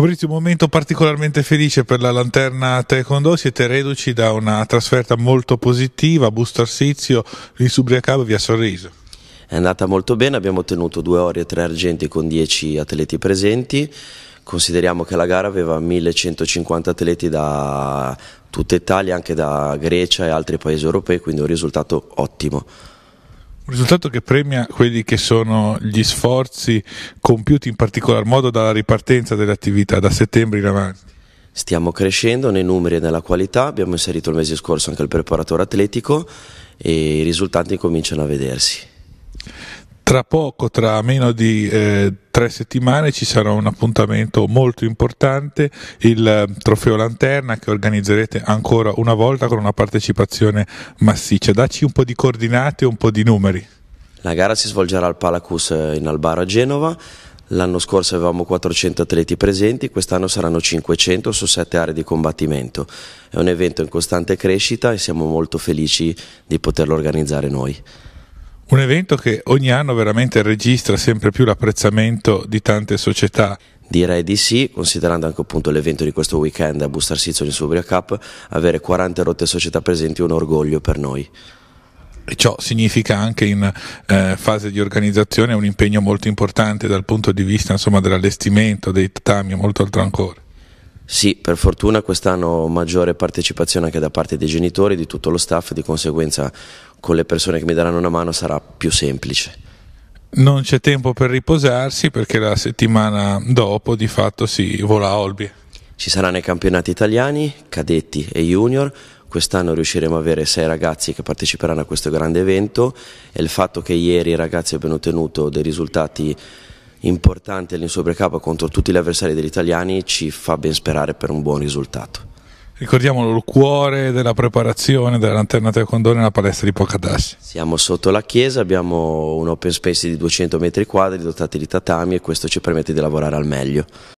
Fabrizio, un momento particolarmente felice per la Lanterna Taekwondo, siete reduci da una trasferta molto positiva, Busto Arsizio, l'Insubriacabo vi ha sorriso. È andata molto bene, abbiamo ottenuto due ore e tre argenti con 10 atleti presenti, consideriamo che la gara aveva 1150 atleti da tutta Italia, anche da Grecia e altri paesi europei, quindi un risultato ottimo. Un risultato che premia quelli che sono gli sforzi compiuti in particolar modo dalla ripartenza delle attività da settembre in avanti. Stiamo crescendo nei numeri e nella qualità, abbiamo inserito il mese scorso anche il preparatore atletico e i risultati cominciano a vedersi. Tra poco, tra meno di eh, tre settimane, ci sarà un appuntamento molto importante, il eh, Trofeo Lanterna, che organizzerete ancora una volta con una partecipazione massiccia. Dacci un po' di coordinate e un po' di numeri. La gara si svolgerà al Palacus eh, in Albaro a Genova. L'anno scorso avevamo 400 atleti presenti, quest'anno saranno 500 su 7 aree di combattimento. È un evento in costante crescita e siamo molto felici di poterlo organizzare noi. Un evento che ogni anno veramente registra sempre più l'apprezzamento di tante società. Direi di sì, considerando anche appunto, l'evento di questo weekend a Bustar Sizzoli in Subria Cup, avere 40 rotte società presenti è un orgoglio per noi. E ciò significa anche in eh, fase di organizzazione un impegno molto importante dal punto di vista insomma, dell'allestimento, dei tatami e molto altro ancora. Sì, per fortuna quest'anno maggiore partecipazione anche da parte dei genitori, di tutto lo staff, di conseguenza con le persone che mi daranno una mano sarà più semplice. Non c'è tempo per riposarsi perché la settimana dopo di fatto si vola a Olbia. Ci saranno i campionati italiani, cadetti e junior, quest'anno riusciremo a avere sei ragazzi che parteciperanno a questo grande evento e il fatto che ieri i ragazzi abbiano ottenuto dei risultati importante lì in supercapa contro tutti gli avversari degli italiani ci fa ben sperare per un buon risultato. Ricordiamolo, il cuore della preparazione della lanterna taekwondo nella palestra di Pocadassi. Siamo sotto la chiesa, abbiamo un open space di 200 metri quadri dotati di tatami e questo ci permette di lavorare al meglio.